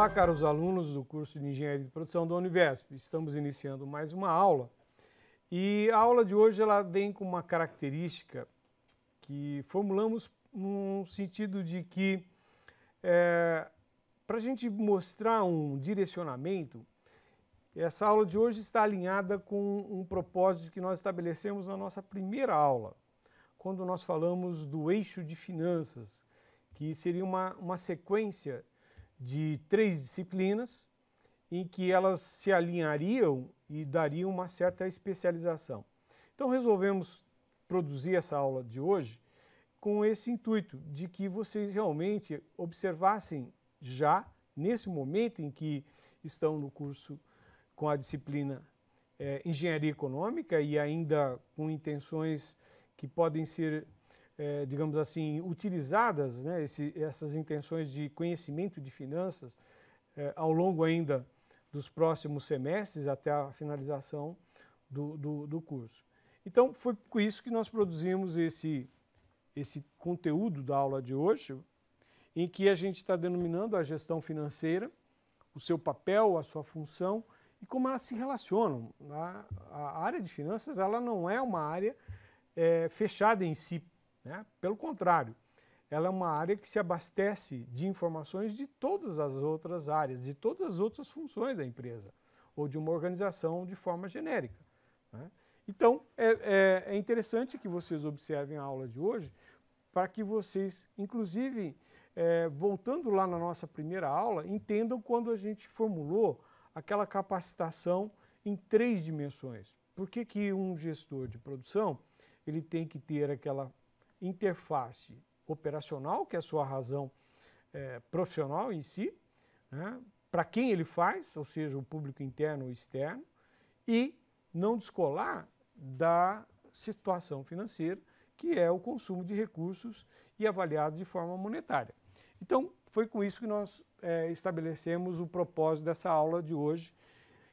Olá, caros alunos do curso de Engenharia de Produção da Univesp. Estamos iniciando mais uma aula. E a aula de hoje ela vem com uma característica que formulamos no sentido de que é, para a gente mostrar um direcionamento, essa aula de hoje está alinhada com um propósito que nós estabelecemos na nossa primeira aula, quando nós falamos do eixo de finanças, que seria uma, uma sequência de três disciplinas em que elas se alinhariam e dariam uma certa especialização. Então resolvemos produzir essa aula de hoje com esse intuito de que vocês realmente observassem já nesse momento em que estão no curso com a disciplina é, Engenharia Econômica e ainda com intenções que podem ser é, digamos assim, utilizadas né, esse, essas intenções de conhecimento de finanças é, ao longo ainda dos próximos semestres até a finalização do, do, do curso. Então, foi com isso que nós produzimos esse, esse conteúdo da aula de hoje, em que a gente está denominando a gestão financeira, o seu papel, a sua função e como elas se relacionam. A, a área de finanças ela não é uma área é, fechada em si né? Pelo contrário, ela é uma área que se abastece de informações de todas as outras áreas, de todas as outras funções da empresa ou de uma organização de forma genérica. Né? Então, é, é, é, interessante que vocês observem a aula de hoje para que vocês, inclusive, é, voltando lá na nossa primeira aula, entendam quando a gente formulou aquela capacitação em três dimensões. Por que, que um gestor de produção ele tem que ter aquela interface operacional, que é a sua razão é, profissional em si, né, para quem ele faz, ou seja, o público interno ou externo, e não descolar da situação financeira, que é o consumo de recursos e avaliado de forma monetária. Então, foi com isso que nós é, estabelecemos o propósito dessa aula de hoje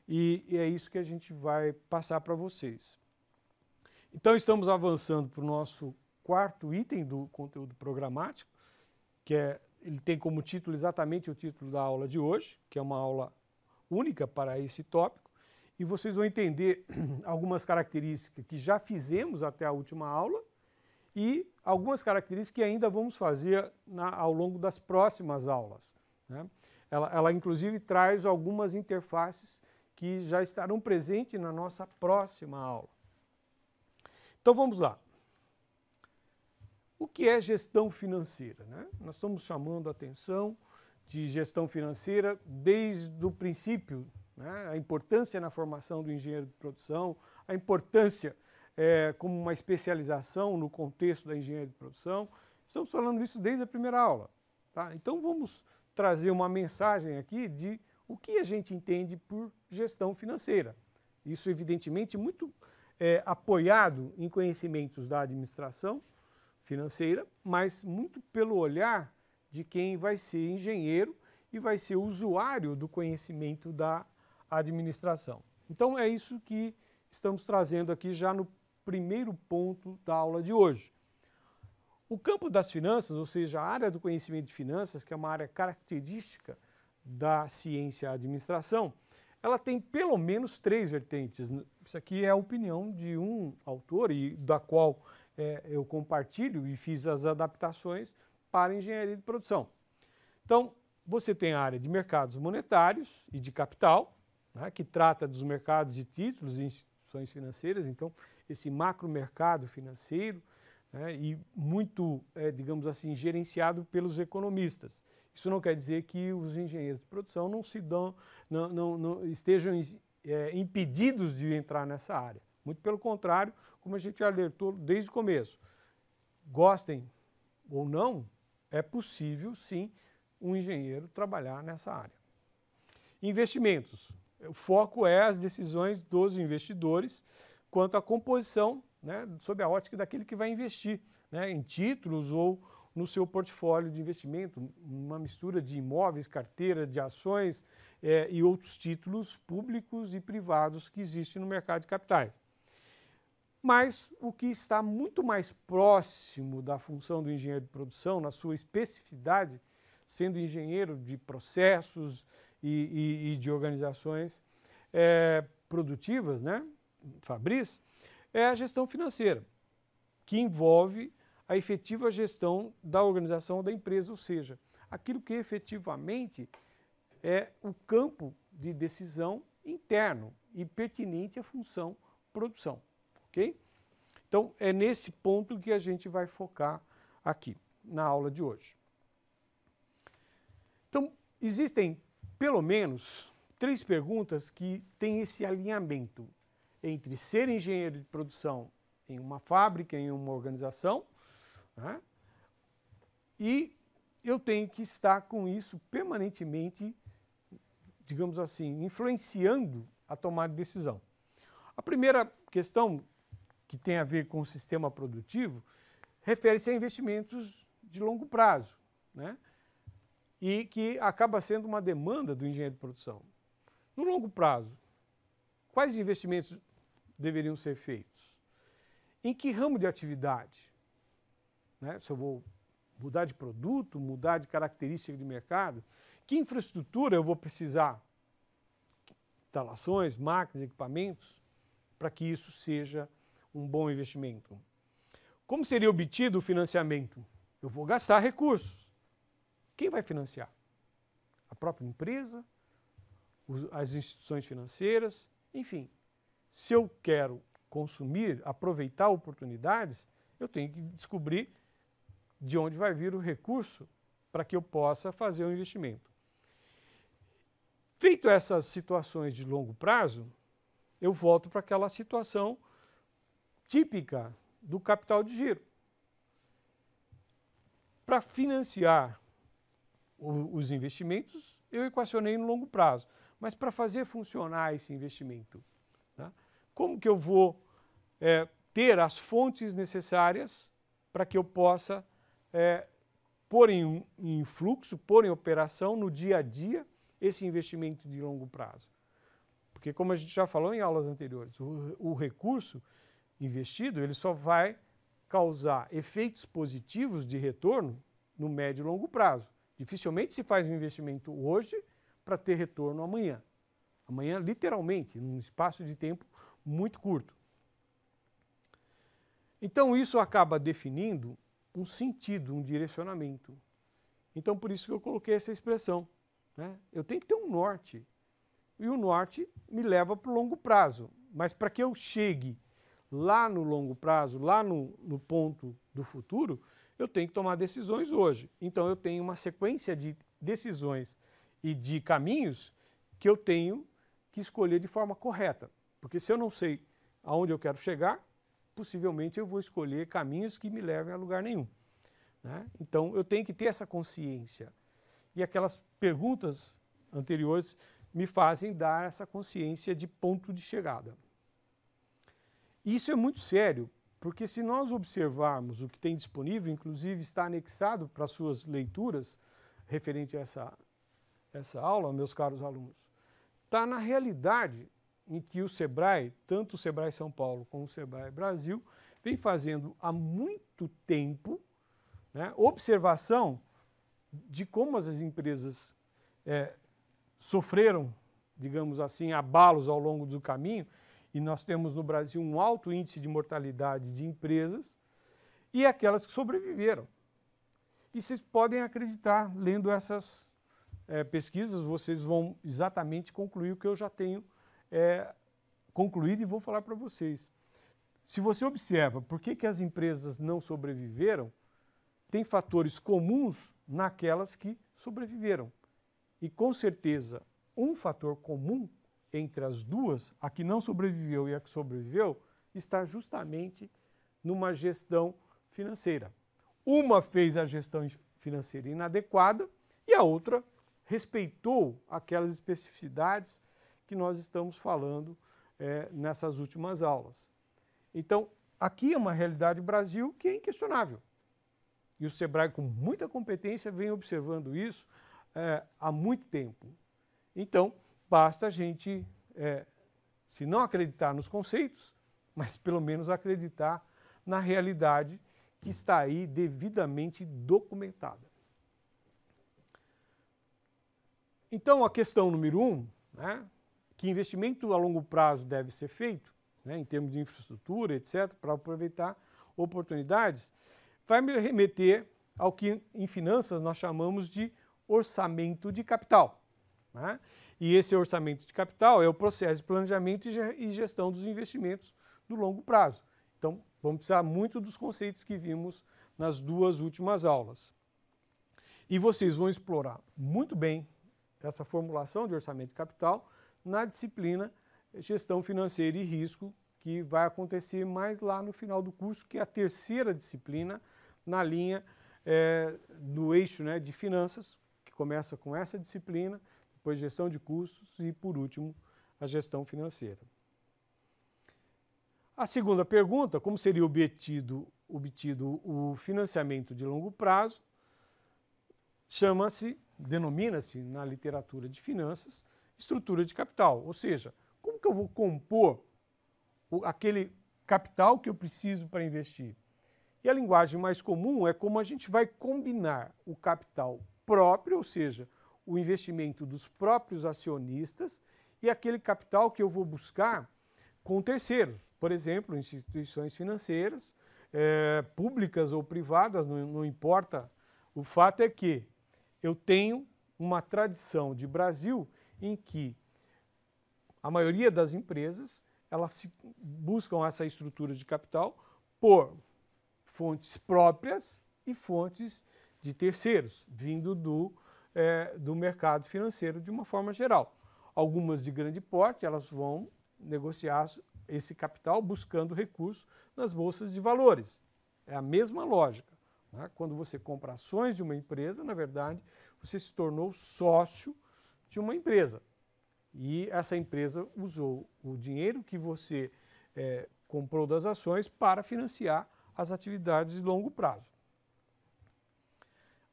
e, e é isso que a gente vai passar para vocês. Então, estamos avançando para o nosso quarto item do conteúdo programático, que é, ele tem como título exatamente o título da aula de hoje, que é uma aula única para esse tópico, e vocês vão entender algumas características que já fizemos até a última aula e algumas características que ainda vamos fazer na, ao longo das próximas aulas. Né? Ela, ela, inclusive, traz algumas interfaces que já estarão presentes na nossa próxima aula. Então, vamos lá o que é gestão financeira. Né? Nós estamos chamando a atenção de gestão financeira desde o princípio, né? a importância na formação do engenheiro de produção, a importância é, como uma especialização no contexto da engenharia de produção. Estamos falando isso desde a primeira aula. Tá? Então vamos trazer uma mensagem aqui de o que a gente entende por gestão financeira. Isso, evidentemente, muito é, apoiado em conhecimentos da administração, financeira, mas muito pelo olhar de quem vai ser engenheiro e vai ser usuário do conhecimento da administração. Então é isso que estamos trazendo aqui já no primeiro ponto da aula de hoje. O campo das finanças, ou seja, a área do conhecimento de finanças, que é uma área característica da ciência administração, ela tem pelo menos três vertentes. Isso aqui é a opinião de um autor e da qual é, eu compartilho e fiz as adaptações para engenharia de produção. Então, você tem a área de mercados monetários e de capital, né, que trata dos mercados de títulos e instituições financeiras, então, esse macromercado financeiro, né, e muito, é, digamos assim, gerenciado pelos economistas. Isso não quer dizer que os engenheiros de produção não se dão, não, não, não estejam é, impedidos de entrar nessa área. Muito pelo contrário, como a gente alertou desde o começo. Gostem ou não, é possível sim um engenheiro trabalhar nessa área. Investimentos. O foco é as decisões dos investidores quanto à composição, né, sob a ótica daquele que vai investir né, em títulos ou no seu portfólio de investimento, uma mistura de imóveis, carteira de ações é, e outros títulos públicos e privados que existem no mercado de capitais. Mas o que está muito mais próximo da função do engenheiro de produção, na sua especificidade, sendo engenheiro de processos e, e, e de organizações é, produtivas, né, Fabris, é a gestão financeira, que envolve a efetiva gestão da organização da empresa, ou seja, aquilo que efetivamente é o campo de decisão interno e pertinente à função produção ok? Então, é nesse ponto que a gente vai focar aqui na aula de hoje. Então, existem pelo menos três perguntas que têm esse alinhamento entre ser engenheiro de produção em uma fábrica, em uma organização, né? e eu tenho que estar com isso permanentemente, digamos assim, influenciando a tomada de decisão. A primeira questão que tem a ver com o sistema produtivo, refere-se a investimentos de longo prazo, né? e que acaba sendo uma demanda do engenheiro de produção. No longo prazo, quais investimentos deveriam ser feitos? Em que ramo de atividade? Né? Se eu vou mudar de produto, mudar de característica de mercado, que infraestrutura eu vou precisar? Instalações, máquinas, equipamentos, para que isso seja um bom investimento. Como seria obtido o financiamento? Eu vou gastar recursos. Quem vai financiar? A própria empresa, as instituições financeiras, enfim. Se eu quero consumir, aproveitar oportunidades, eu tenho que descobrir de onde vai vir o recurso para que eu possa fazer o um investimento. Feito essas situações de longo prazo, eu volto para aquela situação típica do capital de giro. Para financiar os investimentos, eu equacionei no longo prazo. Mas para fazer funcionar esse investimento, tá? como que eu vou é, ter as fontes necessárias para que eu possa é, pôr em, em fluxo, pôr em operação no dia a dia esse investimento de longo prazo? Porque, como a gente já falou em aulas anteriores, o, o recurso investido, ele só vai causar efeitos positivos de retorno no médio e longo prazo. Dificilmente se faz um investimento hoje para ter retorno amanhã. Amanhã, literalmente, num espaço de tempo muito curto. Então, isso acaba definindo um sentido, um direcionamento. Então, por isso que eu coloquei essa expressão. Né? Eu tenho que ter um norte. E o norte me leva para o longo prazo. Mas para que eu chegue lá no longo prazo, lá no, no ponto do futuro, eu tenho que tomar decisões hoje. Então eu tenho uma sequência de decisões e de caminhos que eu tenho que escolher de forma correta. Porque se eu não sei aonde eu quero chegar, possivelmente eu vou escolher caminhos que me levem a lugar nenhum. Né? Então eu tenho que ter essa consciência. E aquelas perguntas anteriores me fazem dar essa consciência de ponto de chegada. Isso é muito sério, porque se nós observarmos o que tem disponível, inclusive está anexado para suas leituras, referente a essa, essa aula, meus caros alunos, está na realidade em que o SEBRAE, tanto o SEBRAE São Paulo como o SEBRAE Brasil, vem fazendo há muito tempo né, observação de como as empresas é, sofreram, digamos assim, abalos ao longo do caminho e nós temos no Brasil um alto índice de mortalidade de empresas, e aquelas que sobreviveram. E vocês podem acreditar, lendo essas é, pesquisas, vocês vão exatamente concluir o que eu já tenho é, concluído e vou falar para vocês. Se você observa por que, que as empresas não sobreviveram, tem fatores comuns naquelas que sobreviveram. E com certeza, um fator comum entre as duas, a que não sobreviveu e a que sobreviveu, está justamente numa gestão financeira. Uma fez a gestão financeira inadequada e a outra respeitou aquelas especificidades que nós estamos falando é, nessas últimas aulas. Então, aqui é uma realidade Brasil que é inquestionável. E o SEBRAE, com muita competência, vem observando isso é, há muito tempo. Então, Basta a gente, é, se não acreditar nos conceitos, mas pelo menos acreditar na realidade que está aí devidamente documentada. Então, a questão número um, né, que investimento a longo prazo deve ser feito, né, em termos de infraestrutura, etc., para aproveitar oportunidades, vai me remeter ao que em finanças nós chamamos de orçamento de capital. Né? E esse orçamento de capital é o processo de planejamento e gestão dos investimentos do longo prazo. Então, vamos precisar muito dos conceitos que vimos nas duas últimas aulas. E vocês vão explorar muito bem essa formulação de orçamento de capital na disciplina Gestão Financeira e Risco, que vai acontecer mais lá no final do curso, que é a terceira disciplina na linha é, do eixo né, de finanças, que começa com essa disciplina, depois gestão de custos e, por último, a gestão financeira. A segunda pergunta, como seria obtido, obtido o financiamento de longo prazo, chama-se, denomina-se na literatura de finanças, estrutura de capital, ou seja, como que eu vou compor aquele capital que eu preciso para investir? E a linguagem mais comum é como a gente vai combinar o capital próprio, ou seja, o investimento dos próprios acionistas e aquele capital que eu vou buscar com terceiros, por exemplo, instituições financeiras, é, públicas ou privadas, não, não importa. O fato é que eu tenho uma tradição de Brasil em que a maioria das empresas elas buscam essa estrutura de capital por fontes próprias e fontes de terceiros, vindo do é, do mercado financeiro de uma forma geral. Algumas de grande porte, elas vão negociar esse capital buscando recurso nas bolsas de valores. É a mesma lógica. Né? Quando você compra ações de uma empresa, na verdade, você se tornou sócio de uma empresa. E essa empresa usou o dinheiro que você é, comprou das ações para financiar as atividades de longo prazo.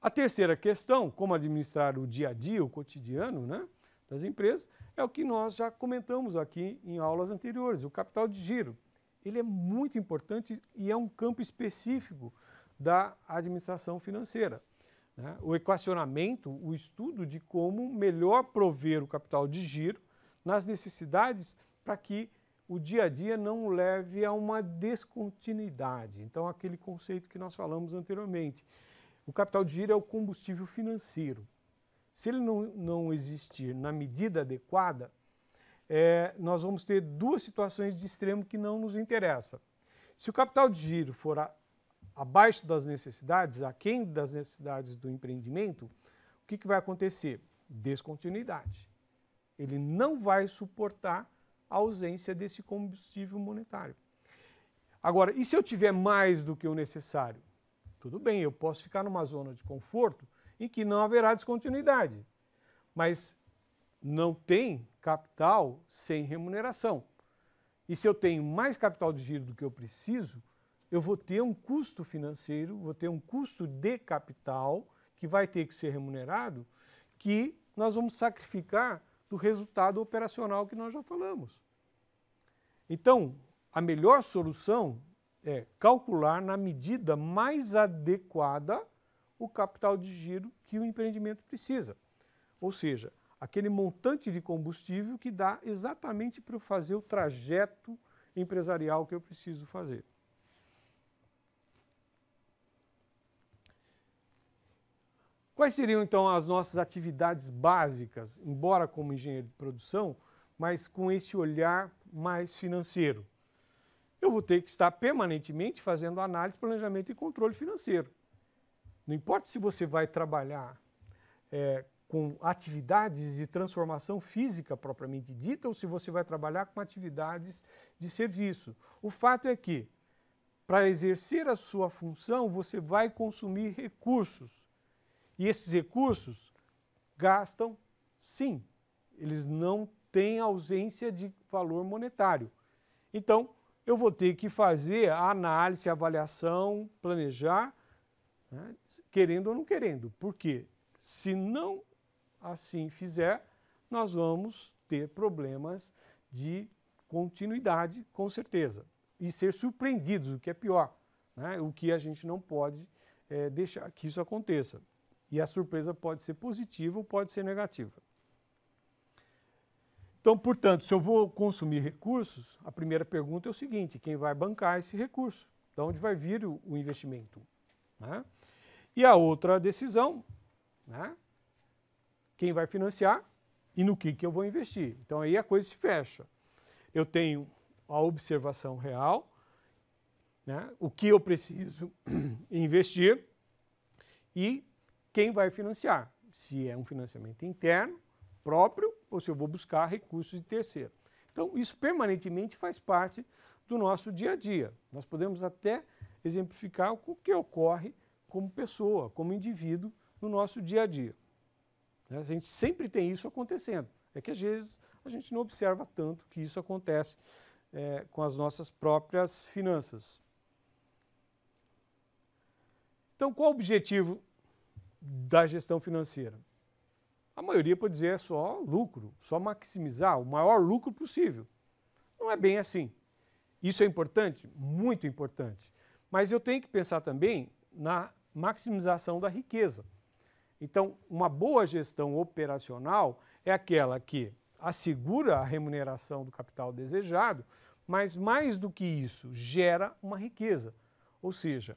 A terceira questão, como administrar o dia a dia, o cotidiano né, das empresas, é o que nós já comentamos aqui em aulas anteriores, o capital de giro. Ele é muito importante e é um campo específico da administração financeira. Né? O equacionamento, o estudo de como melhor prover o capital de giro nas necessidades para que o dia a dia não leve a uma descontinuidade. Então, aquele conceito que nós falamos anteriormente, o capital de giro é o combustível financeiro. Se ele não, não existir na medida adequada, é, nós vamos ter duas situações de extremo que não nos interessam. Se o capital de giro for a, abaixo das necessidades, aquém das necessidades do empreendimento, o que, que vai acontecer? Descontinuidade. Ele não vai suportar a ausência desse combustível monetário. Agora, e se eu tiver mais do que o necessário? Tudo bem, eu posso ficar numa zona de conforto em que não haverá descontinuidade, mas não tem capital sem remuneração. E se eu tenho mais capital de giro do que eu preciso, eu vou ter um custo financeiro, vou ter um custo de capital que vai ter que ser remunerado, que nós vamos sacrificar do resultado operacional que nós já falamos. Então, a melhor solução é calcular na medida mais adequada o capital de giro que o empreendimento precisa. Ou seja, aquele montante de combustível que dá exatamente para fazer o trajeto empresarial que eu preciso fazer. Quais seriam então as nossas atividades básicas, embora como engenheiro de produção, mas com esse olhar mais financeiro? eu vou ter que estar permanentemente fazendo análise, planejamento e controle financeiro. Não importa se você vai trabalhar é, com atividades de transformação física propriamente dita ou se você vai trabalhar com atividades de serviço. O fato é que, para exercer a sua função, você vai consumir recursos. E esses recursos gastam, sim, eles não têm ausência de valor monetário. Então, eu vou ter que fazer a análise, a avaliação, planejar, né, querendo ou não querendo. Porque se não assim fizer, nós vamos ter problemas de continuidade, com certeza, e ser surpreendidos, o que é pior, né, o que a gente não pode é, deixar que isso aconteça. E a surpresa pode ser positiva ou pode ser negativa. Então, portanto, se eu vou consumir recursos, a primeira pergunta é o seguinte: quem vai bancar esse recurso? De onde vai vir o, o investimento? Né? E a outra decisão, né? quem vai financiar e no que, que eu vou investir. Então aí a coisa se fecha. Eu tenho a observação real, né? o que eu preciso investir e quem vai financiar. Se é um financiamento interno, próprio, ou se eu vou buscar recursos de terceiro. Então, isso permanentemente faz parte do nosso dia a dia. Nós podemos até exemplificar o que ocorre como pessoa, como indivíduo, no nosso dia a dia. A gente sempre tem isso acontecendo. É que às vezes a gente não observa tanto que isso acontece é, com as nossas próprias finanças. Então, qual o objetivo da gestão financeira? A maioria pode dizer é só lucro, só maximizar o maior lucro possível. Não é bem assim. Isso é importante? Muito importante. Mas eu tenho que pensar também na maximização da riqueza. Então, uma boa gestão operacional é aquela que assegura a remuneração do capital desejado, mas mais do que isso, gera uma riqueza. Ou seja,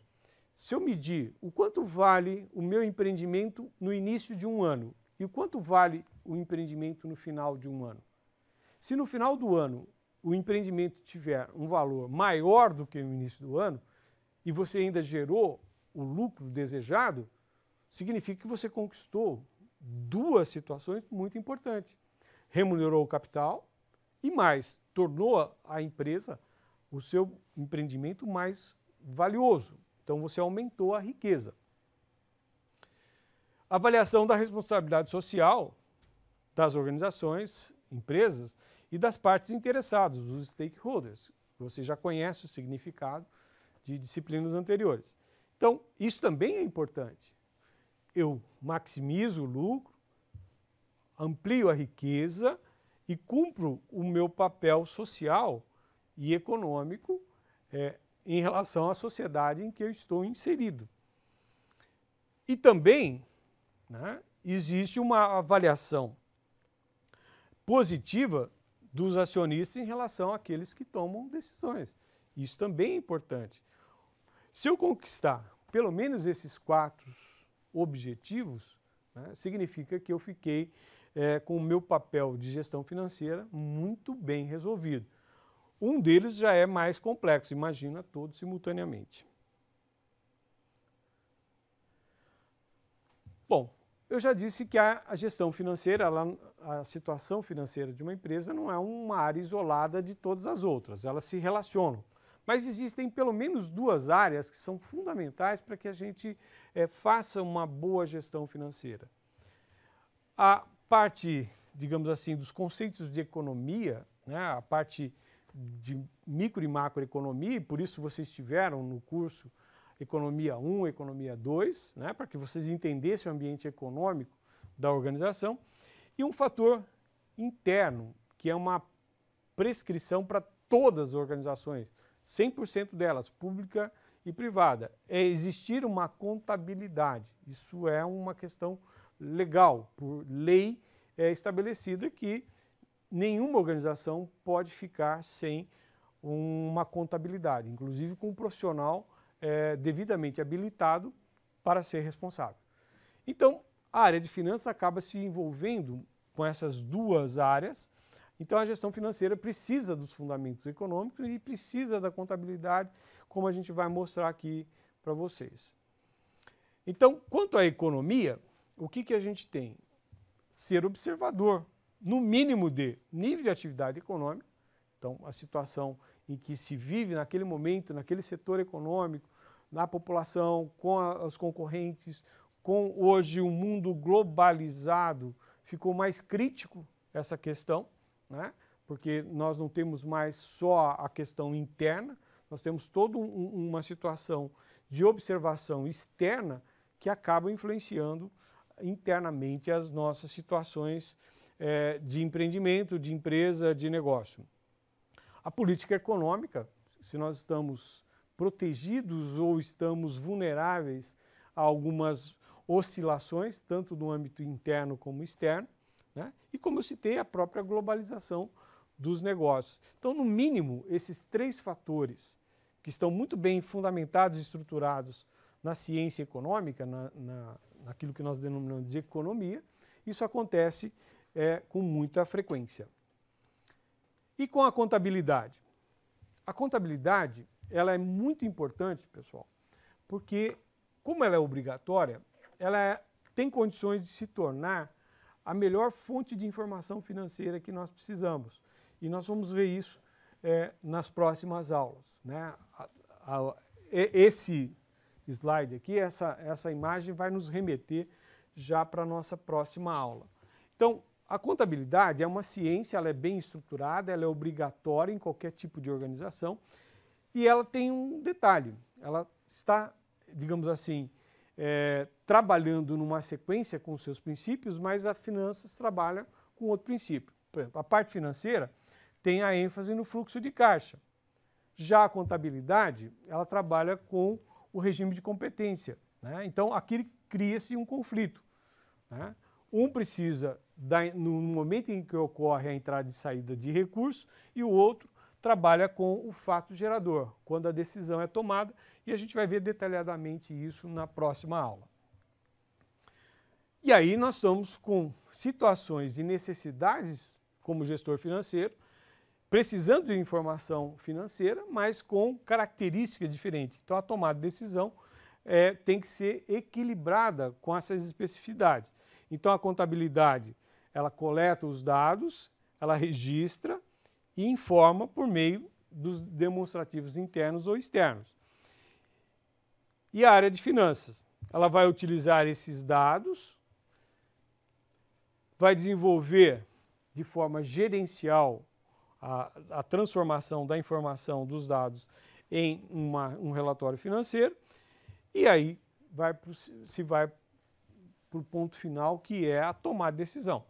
se eu medir o quanto vale o meu empreendimento no início de um ano e o quanto vale o empreendimento no final de um ano? Se no final do ano o empreendimento tiver um valor maior do que no início do ano e você ainda gerou o lucro desejado, significa que você conquistou duas situações muito importantes. Remunerou o capital e mais, tornou a empresa, o seu empreendimento mais valioso. Então você aumentou a riqueza avaliação da responsabilidade social das organizações, empresas e das partes interessadas, os stakeholders. Você já conhece o significado de disciplinas anteriores. Então, isso também é importante. Eu maximizo o lucro, amplio a riqueza e cumpro o meu papel social e econômico é, em relação à sociedade em que eu estou inserido. E também né, existe uma avaliação positiva dos acionistas em relação àqueles que tomam decisões. Isso também é importante. Se eu conquistar pelo menos esses quatro objetivos, né, significa que eu fiquei é, com o meu papel de gestão financeira muito bem resolvido. Um deles já é mais complexo, imagina todos simultaneamente. Bom, eu já disse que a, a gestão financeira, ela, a situação financeira de uma empresa não é uma área isolada de todas as outras, elas se relacionam. Mas existem pelo menos duas áreas que são fundamentais para que a gente é, faça uma boa gestão financeira. A parte, digamos assim, dos conceitos de economia, né, a parte de micro e macroeconomia, e por isso vocês tiveram no curso economia 1, economia 2, né, para que vocês entendessem o ambiente econômico da organização, e um fator interno, que é uma prescrição para todas as organizações, 100% delas, pública e privada, é existir uma contabilidade. Isso é uma questão legal, por lei é estabelecida que nenhuma organização pode ficar sem uma contabilidade, inclusive com um profissional é, devidamente habilitado para ser responsável. Então, a área de finanças acaba se envolvendo com essas duas áreas. Então, a gestão financeira precisa dos fundamentos econômicos e precisa da contabilidade, como a gente vai mostrar aqui para vocês. Então, quanto à economia, o que, que a gente tem? Ser observador, no mínimo de nível de atividade econômica, então a situação em que se vive naquele momento, naquele setor econômico, na população, com os concorrentes, com hoje o um mundo globalizado, ficou mais crítico essa questão, né? porque nós não temos mais só a questão interna, nós temos toda um, uma situação de observação externa que acaba influenciando internamente as nossas situações eh, de empreendimento, de empresa, de negócio. A política econômica, se nós estamos protegidos ou estamos vulneráveis a algumas oscilações, tanto no âmbito interno como externo, né? e como eu citei, a própria globalização dos negócios. Então, no mínimo, esses três fatores que estão muito bem fundamentados e estruturados na ciência econômica, na, na, naquilo que nós denominamos de economia, isso acontece é, com muita frequência. E com a contabilidade? A contabilidade ela é muito importante, pessoal, porque como ela é obrigatória, ela é, tem condições de se tornar a melhor fonte de informação financeira que nós precisamos. E nós vamos ver isso é, nas próximas aulas. Né? A, a, esse slide aqui, essa, essa imagem vai nos remeter já para a nossa próxima aula. Então, a contabilidade é uma ciência, ela é bem estruturada, ela é obrigatória em qualquer tipo de organização e ela tem um detalhe, ela está, digamos assim, é, trabalhando numa sequência com seus princípios, mas a finanças trabalha com outro princípio. Por exemplo, a parte financeira tem a ênfase no fluxo de caixa. Já a contabilidade, ela trabalha com o regime de competência. Né? Então, aqui cria-se um conflito. Né? Um precisa, da, no momento em que ocorre a entrada e saída de recurso, e o outro trabalha com o fato gerador, quando a decisão é tomada, e a gente vai ver detalhadamente isso na próxima aula. E aí nós estamos com situações e necessidades como gestor financeiro, precisando de informação financeira, mas com características diferentes. Então a tomada de decisão é, tem que ser equilibrada com essas especificidades. Então a contabilidade, ela coleta os dados, ela registra e informa por meio dos demonstrativos internos ou externos. E a área de finanças, ela vai utilizar esses dados, vai desenvolver de forma gerencial a, a transformação da informação dos dados em uma, um relatório financeiro e aí vai, se vai para o ponto final, que é a tomar decisão.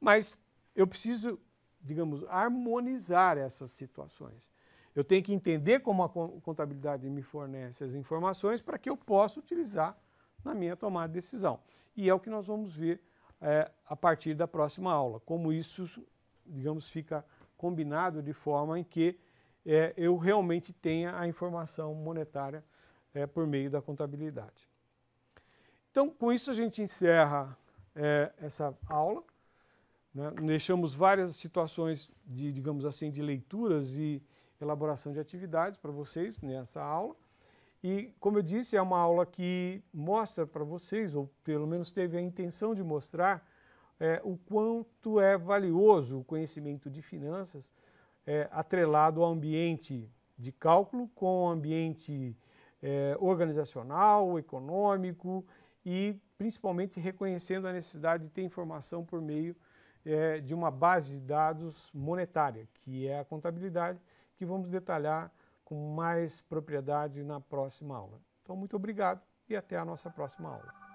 Mas eu preciso, digamos, harmonizar essas situações. Eu tenho que entender como a contabilidade me fornece as informações para que eu possa utilizar na minha tomada de decisão. E é o que nós vamos ver é, a partir da próxima aula, como isso, digamos, fica combinado de forma em que é, eu realmente tenha a informação monetária é, por meio da contabilidade. Então, com isso a gente encerra é, essa aula. Né? Deixamos várias situações de, digamos assim, de leituras e elaboração de atividades para vocês nessa aula. E, como eu disse, é uma aula que mostra para vocês, ou pelo menos teve a intenção de mostrar, é, o quanto é valioso o conhecimento de finanças é, atrelado ao ambiente de cálculo com o ambiente é, organizacional, econômico e principalmente reconhecendo a necessidade de ter informação por meio é, de uma base de dados monetária, que é a contabilidade, que vamos detalhar com mais propriedade na próxima aula. Então, muito obrigado e até a nossa próxima aula.